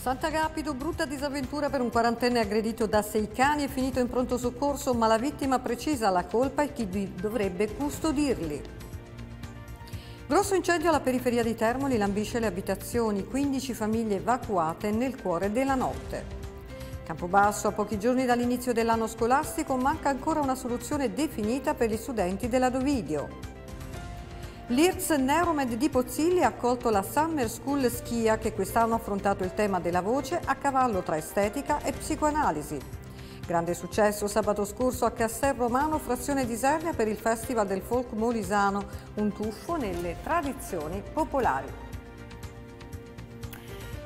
Santa Rapido, brutta disavventura per un quarantenne aggredito da sei cani e finito in pronto soccorso, ma la vittima precisa la colpa e chi dovrebbe custodirli. Grosso incendio alla periferia di Termoli lambisce le abitazioni, 15 famiglie evacuate nel cuore della notte. Campobasso, a pochi giorni dall'inizio dell'anno scolastico, manca ancora una soluzione definita per gli studenti della Dovidio. L'IRS Neuromed di Pozzilli ha accolto la Summer School Schia che quest'anno ha affrontato il tema della voce a cavallo tra estetica e psicoanalisi. Grande successo sabato scorso a Castel Romano, frazione di Sernia per il Festival del Folk Molisano, un tuffo nelle tradizioni popolari.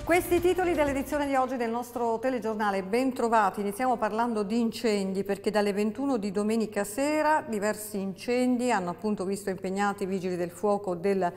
Questi titoli dell'edizione di oggi del nostro telegiornale, ben trovati. Iniziamo parlando di incendi perché dalle 21 di domenica sera diversi incendi hanno appunto visto impegnati i vigili del fuoco del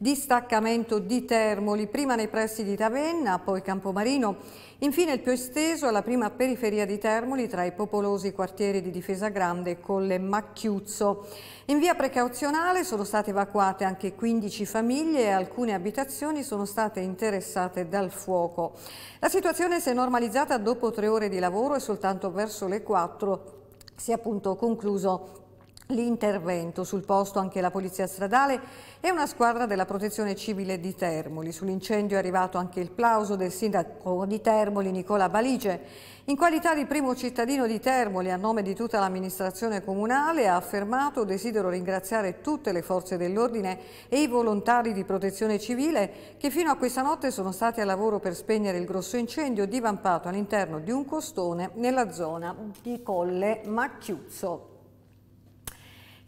distaccamento di Termoli, prima nei pressi di Tavenna, poi Campomarino, infine il più esteso alla prima periferia di Termoli tra i popolosi quartieri di Difesa Grande e Colle Macchiuzzo. In via precauzionale sono state evacuate anche 15 famiglie e alcune abitazioni sono state interessate dal fuoco. La situazione si è normalizzata dopo tre ore di lavoro e soltanto verso le 4 si è appunto concluso L'intervento sul posto anche la Polizia Stradale e una squadra della Protezione Civile di Termoli. Sull'incendio è arrivato anche il plauso del sindaco di Termoli Nicola Balice. In qualità di primo cittadino di Termoli, a nome di tutta l'amministrazione comunale, ha affermato desidero ringraziare tutte le forze dell'ordine e i volontari di protezione civile che fino a questa notte sono stati a lavoro per spegnere il grosso incendio divampato all'interno di un costone nella zona di Colle Macchiuzzo.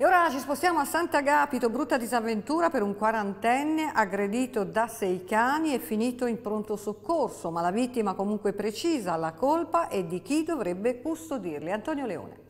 E ora ci spostiamo a Sant'Agapito, brutta disavventura per un quarantenne aggredito da sei cani e finito in pronto soccorso, ma la vittima comunque precisa la colpa e di chi dovrebbe custodirli. Antonio Leone.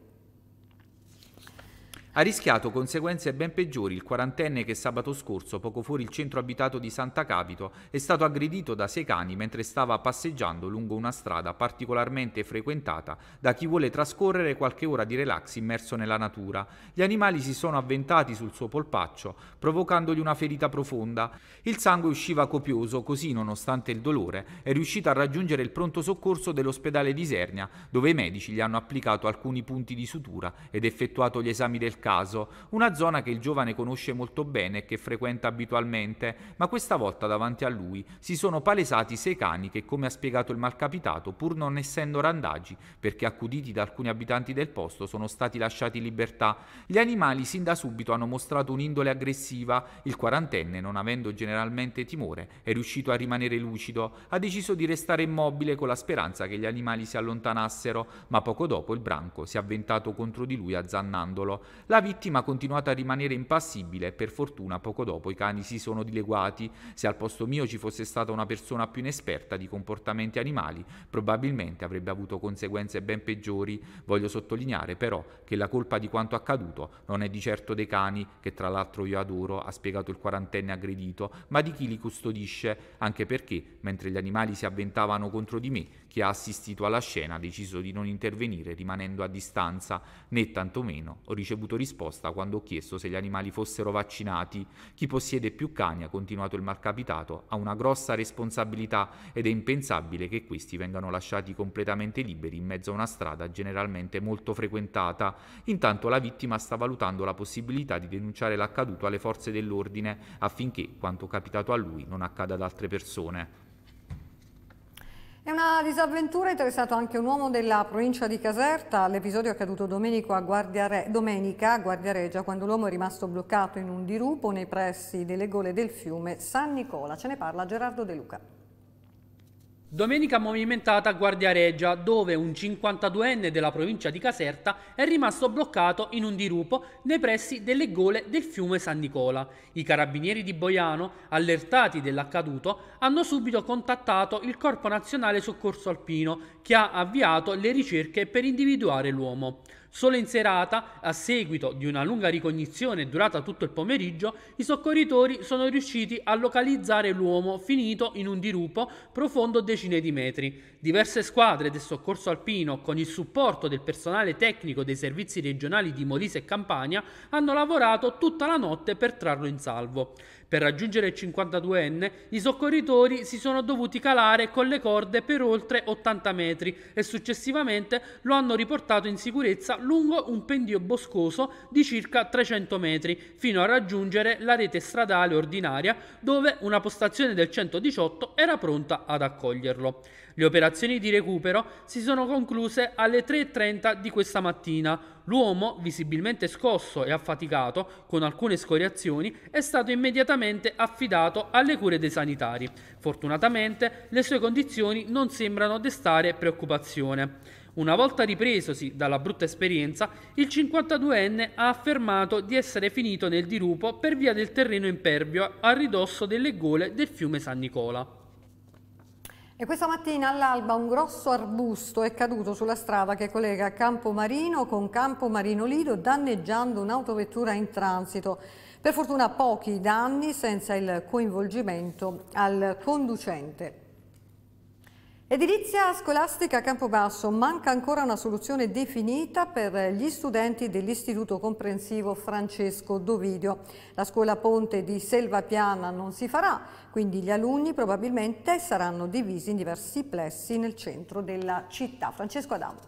Ha rischiato conseguenze ben peggiori il quarantenne che sabato scorso, poco fuori il centro abitato di Santa Capito, è stato aggredito da sei cani mentre stava passeggiando lungo una strada particolarmente frequentata da chi vuole trascorrere qualche ora di relax immerso nella natura. Gli animali si sono avventati sul suo polpaccio, provocandogli una ferita profonda. Il sangue usciva copioso, così nonostante il dolore è riuscito a raggiungere il pronto soccorso dell'ospedale di Isernia, dove i medici gli hanno applicato alcuni punti di sutura ed effettuato gli esami del caso, una zona che il giovane conosce molto bene e che frequenta abitualmente, ma questa volta davanti a lui si sono palesati sei cani che, come ha spiegato il malcapitato, pur non essendo randagi, perché accuditi da alcuni abitanti del posto, sono stati lasciati in libertà. Gli animali sin da subito hanno mostrato un'indole aggressiva, il quarantenne, non avendo generalmente timore, è riuscito a rimanere lucido, ha deciso di restare immobile con la speranza che gli animali si allontanassero, ma poco dopo il branco si è avventato contro di lui azzannandolo. La vittima ha continuato a rimanere impassibile e per fortuna poco dopo i cani si sono dileguati. Se al posto mio ci fosse stata una persona più inesperta di comportamenti animali, probabilmente avrebbe avuto conseguenze ben peggiori. Voglio sottolineare però che la colpa di quanto accaduto non è di certo dei cani, che tra l'altro io adoro, ha spiegato il quarantenne aggredito, ma di chi li custodisce, anche perché, mentre gli animali si avventavano contro di me, che ha assistito alla scena ha deciso di non intervenire rimanendo a distanza, né tantomeno ho ricevuto risposta quando ho chiesto se gli animali fossero vaccinati. Chi possiede più cani, ha continuato il malcapitato, ha una grossa responsabilità ed è impensabile che questi vengano lasciati completamente liberi in mezzo a una strada generalmente molto frequentata. Intanto la vittima sta valutando la possibilità di denunciare l'accaduto alle forze dell'ordine affinché quanto capitato a lui non accada ad altre persone. È una disavventura interessato anche un uomo della provincia di Caserta. L'episodio è accaduto a Guardiare... domenica a Guardia Guardiareggia quando l'uomo è rimasto bloccato in un dirupo nei pressi delle gole del fiume San Nicola. Ce ne parla Gerardo De Luca. Domenica movimentata a Guardia Reggia, dove un 52enne della provincia di Caserta è rimasto bloccato in un dirupo nei pressi delle gole del fiume San Nicola. I carabinieri di Boiano, allertati dell'accaduto, hanno subito contattato il Corpo Nazionale Soccorso Alpino, che ha avviato le ricerche per individuare l'uomo. Solo in serata, a seguito di una lunga ricognizione durata tutto il pomeriggio, i soccorritori sono riusciti a localizzare l'uomo finito in un dirupo profondo decine di metri. Diverse squadre del soccorso alpino, con il supporto del personale tecnico dei servizi regionali di Molise e Campania, hanno lavorato tutta la notte per trarlo in salvo. Per raggiungere il 52enne, i soccorritori si sono dovuti calare con le corde per oltre 80 metri e successivamente lo hanno riportato in sicurezza lungo un pendio boscoso di circa 300 metri, fino a raggiungere la rete stradale ordinaria dove una postazione del 118 era pronta ad accoglierlo. Le operazioni di recupero si sono concluse alle 3.30 di questa mattina. L'uomo, visibilmente scosso e affaticato, con alcune scoriazioni, è stato immediatamente affidato alle cure dei sanitari. Fortunatamente le sue condizioni non sembrano destare preoccupazione. Una volta ripresosi dalla brutta esperienza, il 52enne ha affermato di essere finito nel dirupo per via del terreno impervio a ridosso delle gole del fiume San Nicola. E questa mattina all'alba un grosso arbusto è caduto sulla strada che collega Campomarino con Campomarino Lido danneggiando un'autovettura in transito. Per fortuna pochi danni senza il coinvolgimento al conducente. Edilizia scolastica Campobasso, manca ancora una soluzione definita per gli studenti dell'Istituto Comprensivo Francesco Dovidio. La scuola ponte di Selva Piana non si farà, quindi gli alunni probabilmente saranno divisi in diversi plessi nel centro della città. Francesco Adamo.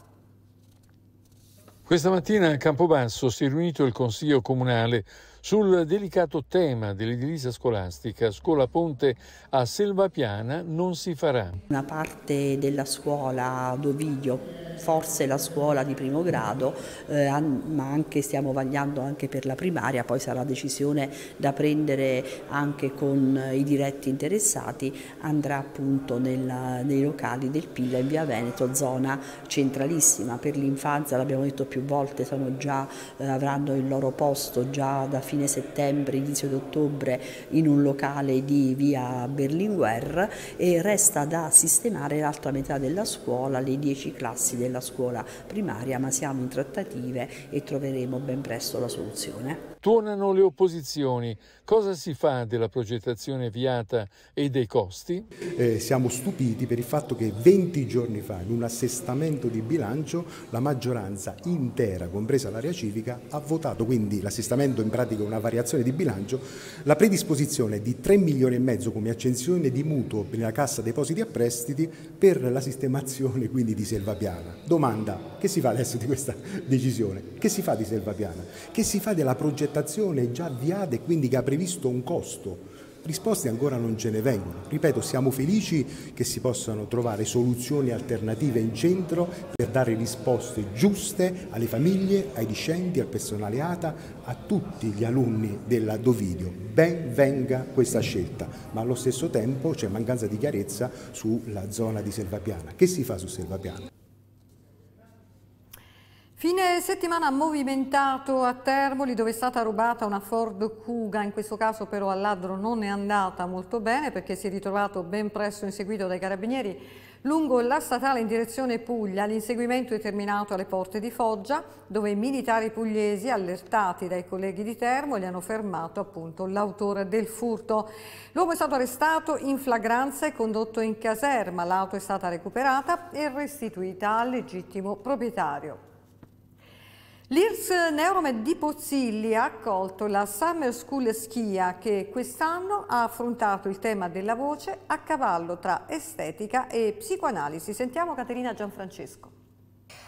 Questa mattina a Campobasso si è riunito il Consiglio Comunale sul delicato tema dell'edilizia scolastica, Scuola Ponte a Selvapiana non si farà. Una parte della scuola d'Ovidio, forse la scuola di primo grado, eh, ma anche stiamo vagliando anche per la primaria, poi sarà decisione da prendere anche con i diretti interessati, andrà appunto nella, nei locali del Pilla in via Veneto, zona centralissima. Per l'infanzia, l'abbiamo detto più volte, già, eh, avranno il loro posto già da fine fine settembre, inizio di ottobre in un locale di via Berlinguer e resta da sistemare l'altra metà della scuola, le 10 classi della scuola primaria, ma siamo in trattative e troveremo ben presto la soluzione. Tuonano le opposizioni. Cosa si fa della progettazione avviata e dei costi? Eh, siamo stupiti per il fatto che 20 giorni fa, in un assestamento di bilancio, la maggioranza intera, compresa l'area civica, ha votato, quindi l'assestamento in pratica è una variazione di bilancio, la predisposizione di 3 milioni e mezzo come accensione di mutuo nella Cassa Depositi a Prestiti per la sistemazione quindi di Selva Piana. Domanda, che si fa adesso di questa decisione? Che si fa di Selva Piana? Che si fa della progettazione? è già avviata e quindi che ha previsto un costo. Risposte ancora non ce ne vengono. Ripeto, siamo felici che si possano trovare soluzioni alternative in centro per dare risposte giuste alle famiglie, ai discenti, al personale ATA, a tutti gli alunni della Dovidio. Ben venga questa scelta, ma allo stesso tempo c'è mancanza di chiarezza sulla zona di Selvapiana. Che si fa su Selvapiana? Fine settimana movimentato a Termoli dove è stata rubata una Ford Kuga, in questo caso però al ladro non è andata molto bene perché si è ritrovato ben presto inseguito dai carabinieri lungo la statale in direzione Puglia. L'inseguimento è terminato alle porte di Foggia dove i militari pugliesi allertati dai colleghi di Termoli hanno fermato appunto l'autore del furto. L'uomo è stato arrestato in flagranza e condotto in caserma, l'auto è stata recuperata e restituita al legittimo proprietario. L'IRS Neuromed di Pozzilli ha accolto la Summer School Schia che quest'anno ha affrontato il tema della voce a cavallo tra estetica e psicoanalisi. Sentiamo Caterina Gianfrancesco.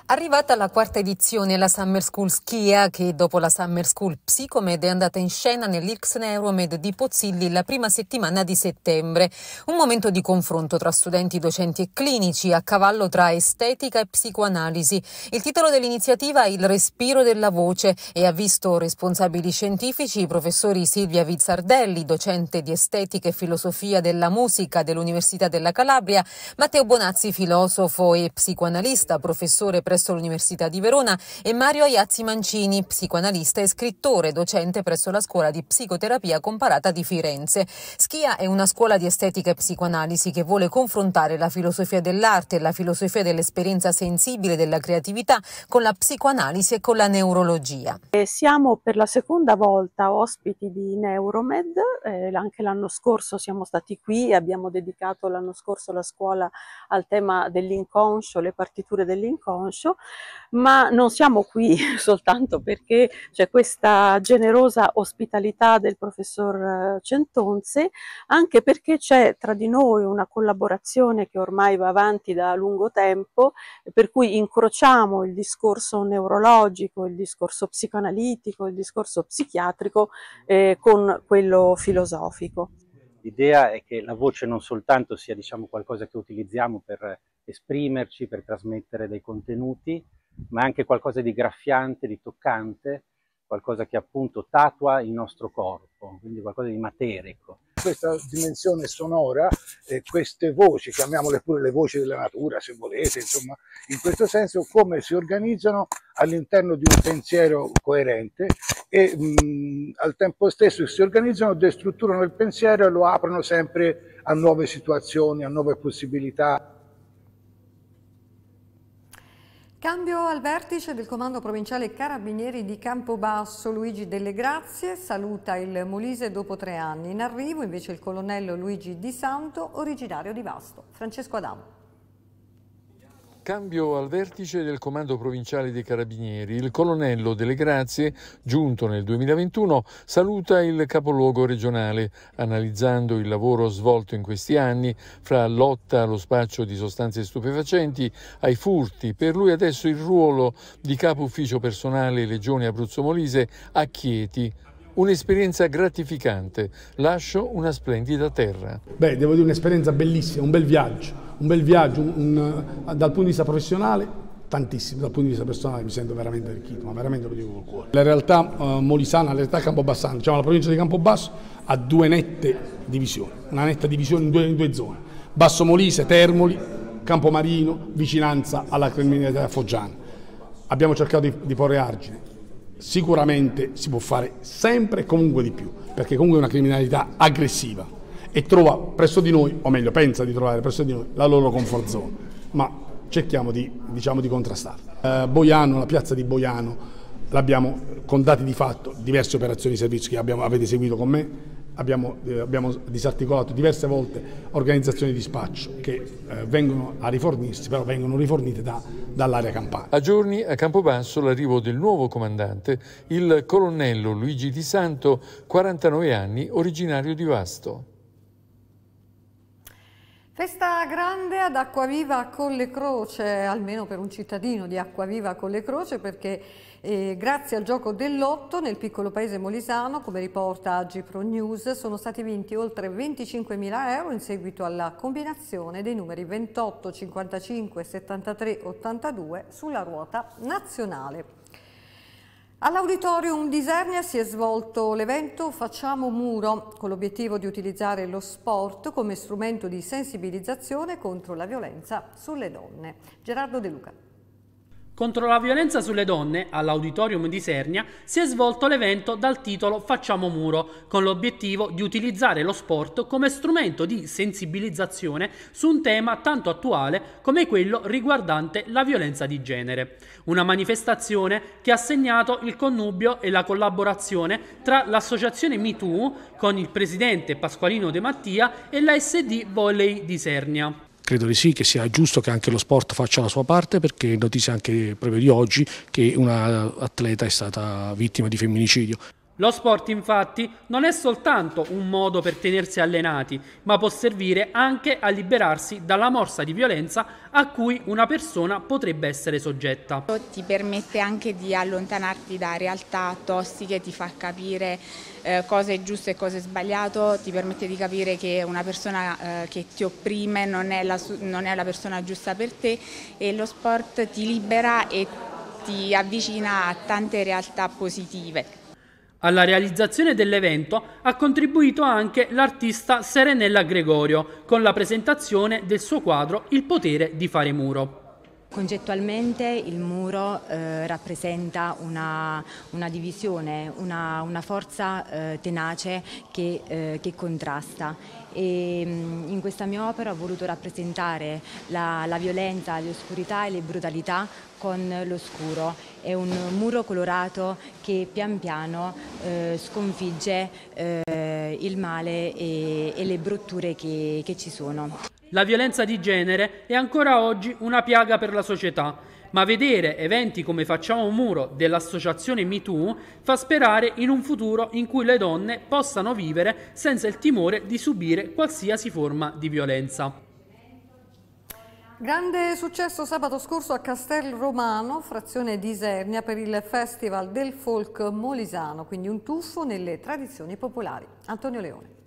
Arrivata la quarta edizione, la Summer School Schia, che dopo la Summer School Psicomed è andata in scena nell'Irx Neuromed di Pozzilli la prima settimana di settembre. Un momento di confronto tra studenti, docenti e clinici, a cavallo tra estetica e psicoanalisi. Il titolo dell'iniziativa è Il respiro della voce e ha visto responsabili scientifici i professori Silvia Vizzardelli, docente di estetica e filosofia della musica dell'Università della Calabria, Matteo Bonazzi, filosofo e psicoanalista, professore presente presso l'Università di Verona, e Mario Aiazzi Mancini, psicoanalista e scrittore, docente presso la Scuola di Psicoterapia Comparata di Firenze. Schia è una scuola di estetica e psicoanalisi che vuole confrontare la filosofia dell'arte e la filosofia dell'esperienza sensibile della creatività con la psicoanalisi e con la neurologia. E siamo per la seconda volta ospiti di Neuromed, eh, anche l'anno scorso siamo stati qui e abbiamo dedicato l'anno scorso la scuola al tema dell'inconscio, le partiture dell'inconscio braccio, ma non siamo qui soltanto perché c'è questa generosa ospitalità del professor eh, Centonze, anche perché c'è tra di noi una collaborazione che ormai va avanti da lungo tempo, per cui incrociamo il discorso neurologico, il discorso psicoanalitico, il discorso psichiatrico eh, con quello filosofico. L'idea è che la voce non soltanto sia diciamo, qualcosa che utilizziamo per esprimerci, per trasmettere dei contenuti, ma anche qualcosa di graffiante, di toccante, qualcosa che appunto tatua il nostro corpo, quindi qualcosa di materico. Questa dimensione sonora, eh, queste voci, chiamiamole pure le voci della natura se volete, insomma, in questo senso come si organizzano all'interno di un pensiero coerente e mh, al tempo stesso si organizzano, destrutturano il pensiero e lo aprono sempre a nuove situazioni, a nuove possibilità. Cambio al vertice del comando provinciale Carabinieri di Campobasso, Luigi Delle Grazie, saluta il Molise dopo tre anni. In arrivo invece il colonnello Luigi Di Santo, originario di Vasto. Francesco Adamo. Cambio al vertice del Comando Provinciale dei Carabinieri. Il colonnello delle Grazie, giunto nel 2021, saluta il capoluogo regionale, analizzando il lavoro svolto in questi anni fra lotta allo spaccio di sostanze stupefacenti, ai furti. Per lui adesso il ruolo di capo ufficio personale Legione Abruzzo Molise a Chieti. Un'esperienza gratificante. Lascio una splendida terra. Beh, devo dire un'esperienza bellissima, un bel viaggio un bel viaggio, un, un, dal punto di vista professionale tantissimo, dal punto di vista personale mi sento veramente arricchito, ma veramente lo dico col cuore. La realtà eh, molisana, la realtà campobassana, diciamo la provincia di Campobasso ha due nette divisioni, una netta divisione in due, in due zone, Basso Molise, Termoli, Campomarino, vicinanza alla criminalità foggiana. Abbiamo cercato di, di porre argine, sicuramente si può fare sempre e comunque di più, perché comunque è una criminalità aggressiva e trova presso di noi, o meglio pensa di trovare presso di noi, la loro comfort zone, ma cerchiamo di, diciamo, di contrastarla. Eh, Boiano, la piazza di Boiano, l'abbiamo con dati di fatto, diverse operazioni di servizio che abbiamo, avete seguito con me, abbiamo, eh, abbiamo, disarticolato diverse volte organizzazioni di spaccio che eh, vengono a rifornirsi, però vengono rifornite da, dall'area campana. A giorni a Campobasso l'arrivo del nuovo comandante, il colonnello Luigi Di Santo, 49 anni, originario di Vasto. Festa grande ad Acquaviva con le Croce, almeno per un cittadino di Acquaviva con le Croce, perché eh, grazie al gioco dell'otto nel piccolo paese molisano, come riporta Pro News, sono stati vinti oltre 25.000 euro in seguito alla combinazione dei numeri 28, 55, 73, 82 sulla ruota nazionale. All'Auditorium di Isernia si è svolto l'evento Facciamo Muro, con l'obiettivo di utilizzare lo sport come strumento di sensibilizzazione contro la violenza sulle donne. Gerardo De Luca. Contro la violenza sulle donne, all'Auditorium di Sernia, si è svolto l'evento dal titolo Facciamo muro, con l'obiettivo di utilizzare lo sport come strumento di sensibilizzazione su un tema tanto attuale come quello riguardante la violenza di genere. Una manifestazione che ha segnato il connubio e la collaborazione tra l'associazione MeToo, con il presidente Pasqualino De Mattia, e la SD Volley di Sernia. Credo di sì che sia giusto che anche lo sport faccia la sua parte perché notizia anche proprio di oggi che un atleta è stata vittima di femminicidio. Lo sport infatti non è soltanto un modo per tenersi allenati, ma può servire anche a liberarsi dalla morsa di violenza a cui una persona potrebbe essere soggetta. Ti permette anche di allontanarti da realtà tossiche, ti fa capire eh, cosa è giusto e cosa è sbagliato, ti permette di capire che una persona eh, che ti opprime non è, la, non è la persona giusta per te e lo sport ti libera e ti avvicina a tante realtà positive. Alla realizzazione dell'evento ha contribuito anche l'artista Serenella Gregorio con la presentazione del suo quadro Il potere di fare muro. Concettualmente il muro eh, rappresenta una, una, divisione, una, una forza eh, tenace che, eh, che, contrasta e mm, in questa mia opera ho voluto rappresentare la, la violenza, le oscurità e le brutalità con l'oscuro, è un muro colorato che pian piano eh, sconfigge eh, il male e, e le brutture che, che ci sono. La violenza di genere è ancora oggi una piaga per la società, ma vedere eventi come Facciamo un muro dell'associazione MeToo fa sperare in un futuro in cui le donne possano vivere senza il timore di subire qualsiasi forma di violenza. Grande successo sabato scorso a Castel Romano, frazione di Isernia, per il Festival del Folk Molisano, quindi un tuffo nelle tradizioni popolari. Antonio Leone.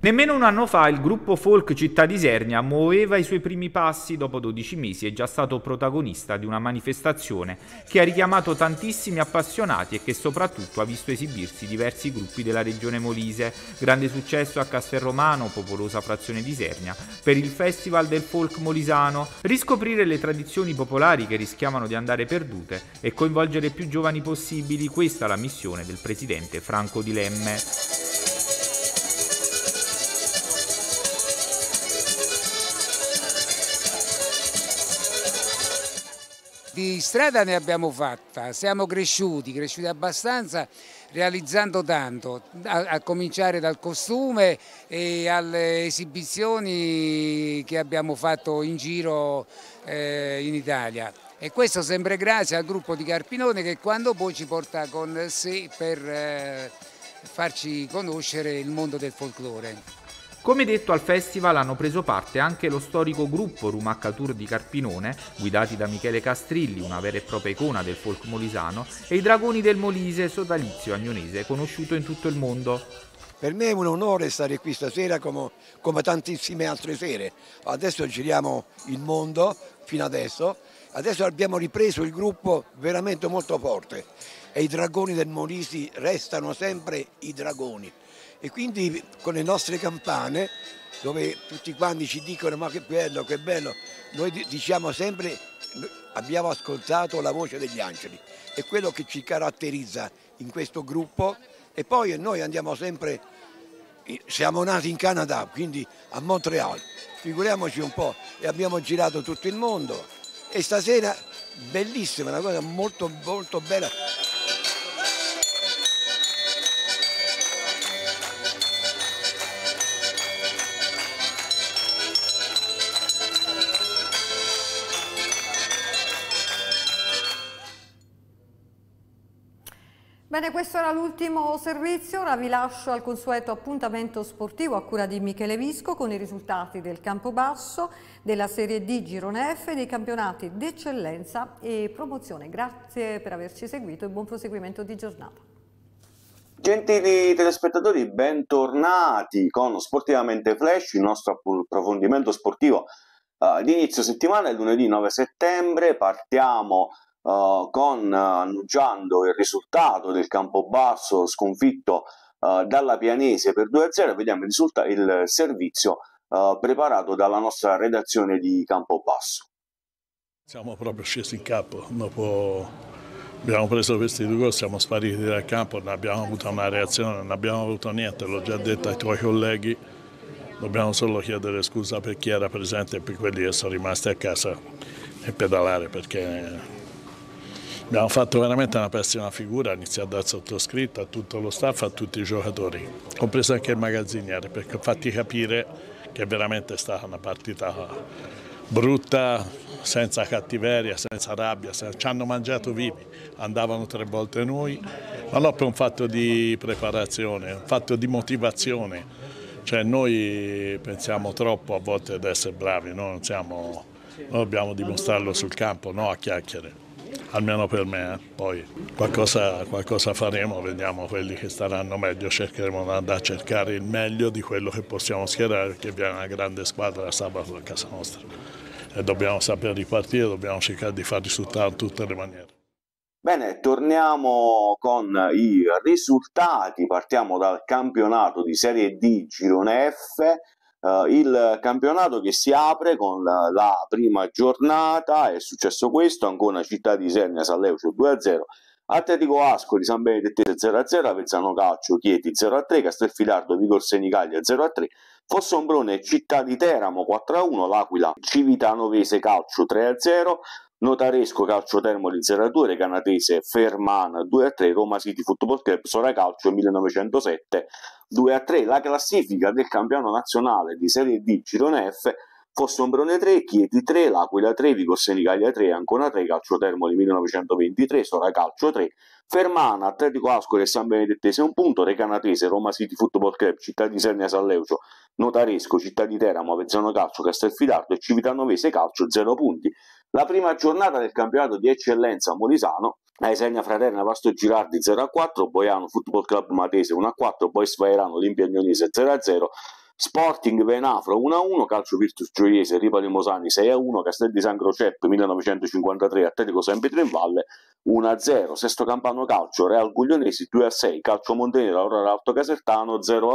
Nemmeno un anno fa il gruppo folk Città di Sernia muoveva i suoi primi passi dopo 12 mesi e già stato protagonista di una manifestazione che ha richiamato tantissimi appassionati e che soprattutto ha visto esibirsi diversi gruppi della regione Molise. Grande successo a Castelromano, popolosa frazione di Sernia, per il Festival del Folk Molisano. Riscoprire le tradizioni popolari che rischiavano di andare perdute e coinvolgere i più giovani possibili, questa è la missione del presidente Franco Dilemme. Lemme. di strada ne abbiamo fatta, siamo cresciuti, cresciuti abbastanza realizzando tanto, a, a cominciare dal costume e alle esibizioni che abbiamo fatto in giro eh, in Italia. E questo sempre grazie al gruppo di Carpinone che quando poi ci porta con sé per eh, farci conoscere il mondo del folklore. Come detto al festival hanno preso parte anche lo storico gruppo Rumacca Tour di Carpinone, guidati da Michele Castrilli, una vera e propria icona del folk molisano, e i Dragoni del Molise, sodalizio agnonese conosciuto in tutto il mondo. Per me è un onore stare qui stasera come, come tantissime altre sere. Adesso giriamo il mondo fino adesso. Adesso abbiamo ripreso il gruppo veramente molto forte e i dragoni del Molisi restano sempre i dragoni e quindi con le nostre campane dove tutti quanti ci dicono ma che bello, che bello, noi diciamo sempre abbiamo ascoltato la voce degli angeli, è quello che ci caratterizza in questo gruppo e poi noi andiamo sempre, siamo nati in Canada, quindi a Montreal, figuriamoci un po' e abbiamo girato tutto il mondo e stasera bellissima, una cosa molto molto bella. Bene, questo era l'ultimo servizio, ora vi lascio al consueto appuntamento sportivo a cura di Michele Visco con i risultati del campo basso, della Serie D Girone F, dei campionati d'eccellenza e promozione. Grazie per averci seguito e buon proseguimento di giornata. Gentili telespettatori, bentornati con Sportivamente Flash, il nostro approfondimento sportivo uh, di inizio settimana, è lunedì 9 settembre, partiamo uh, annunciando il risultato del campo basso sconfitto eh, dalla Pianese per 2-0, vediamo il, il servizio preparato dalla nostra redazione di campo basso. Siamo proprio scesi in campo, dopo abbiamo preso questi due gol, siamo spariti dal campo, non abbiamo avuto una reazione, non abbiamo avuto niente, l'ho già detto ai tuoi colleghi, dobbiamo solo chiedere scusa per chi era presente e per quelli che sono rimasti a casa e pedalare perché Abbiamo fatto veramente una pessima figura, iniziato dal sottoscritto, a tutto lo staff, a tutti i giocatori, compreso anche il magazziniere, perché fatti capire che veramente è stata una partita brutta, senza cattiveria, senza rabbia, ci hanno mangiato vivi, andavano tre volte noi, ma non per un fatto di preparazione, un fatto di motivazione. Cioè noi pensiamo troppo a volte ad essere bravi, no? noi, siamo, noi dobbiamo dimostrarlo sul campo, no a chiacchiere almeno per me. Eh. Poi qualcosa, qualcosa faremo, vediamo quelli che staranno meglio, cercheremo di andare a cercare il meglio di quello che possiamo schierare, perché abbiamo una grande squadra sabato a casa nostra e dobbiamo saper ripartire, dobbiamo cercare di far risultato in tutte le maniere. Bene, torniamo con i risultati, partiamo dal campionato di Serie D Girone F, Uh, il campionato che si apre con la, la, prima giornata è successo questo ancora Città di Isernia Salleucio 2-0 Atletico Ascoli, San Benedettese 0-0 Avezzano Calcio, Chieti 0-3 Castelfidardo, Vigor Senigallia 0-3 Fossombrone, Città di Teramo 4-1 L'Aquila, Civitanovese Calcio 3-0 Notaresco Calcio Termoli 0-2, Canatese Fermana 2-3, Roma City Football Club Sora Calcio 1907 2-3. La classifica del campionato nazionale di Serie D Girone F Fossombrone 3, Chieti 3, L'Aquila 3, Vicorseni Caglia 3, Ancona 3, Calcio Termoli 1923, Sora Calcio 3, Fermana, Atletico Ascoli e San Benedettese un punto, Recanatese, Roma City Football Club, Città di Sernia San Leucio, Notaresco, Città di Teramo, Avezzano Calcio, Castelfidardo e Civitanovese Calcio 0 punti. La prima giornata del campionato di eccellenza molisano la Esenia Fraterna Vasto Girardi 0-4, a Boiano Football Club Matese 1-4, a poi Svairano Olimpia Agnonese 0-0, a Sporting Venafro 1-1, a Calcio Virtus Gioiese Ripa Mosani 6-1, a Castel di San Crocep 1953, Atletico San Pietro in Valle 1-0, a Sesto Campano Calcio Real Guglionesi 2-6, a Calcio Montenero Aurora Alto Casertano 0-1. a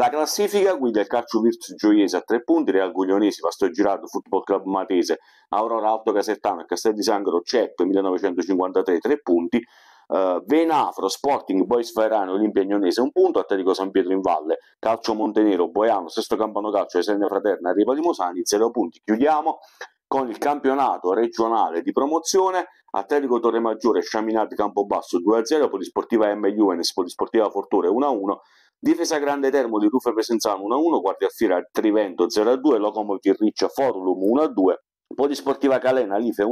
la classifica guida il calcio Virtus Gioiese a tre punti, Real Guglionesi, Pasto Girardo, Football Club Matese, Aurora Alto Casertano Castel di Sangro, Cetto, 1953 tre punti, Uh, Venafro, Sporting, Bois Fairano, Olimpia Agnonese un punto, Atletico San Pietro in Valle, Calcio Montenero, Boiano, Sesto Campano Calcio, Esenia Fraterna, Arriva di Mosani, 0 punti. Chiudiamo con il campionato regionale di promozione, Atletico Torre Maggiore, Sciaminati Campobasso 2-0, Polisportiva M Juvenes, Polisportiva Fortore 1-1, Difesa Grande Termo di Rufa Presenzano 1-1, Guardiafiera Trivento 0-2, Locomotive Riccia Forum 1-2, Polisportiva Calena, Life 1-1,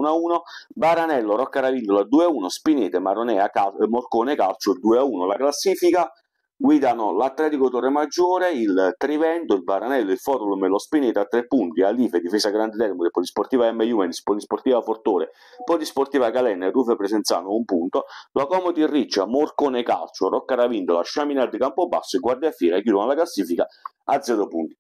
Baranello, Rocca 2-1, Spinete, Maronea, Cal- Morcone Calcio 2-1. La classifica guidano l'Atletico Torremaggiore, il Trivendo, il Baranello, il Forum e lo Spinetta a tre punti, Alife, Difesa Grande Termoli, Polisportiva M. Juvenis, Polisportiva Fortore, Polisportiva Calena e Rufe Presenzano un punto, Locomoti Riccia, Morcone Calcio, Rocca Ravindola, Sciaminardi Campobasso e Guardia Fiera chiudono la classifica a zero punti.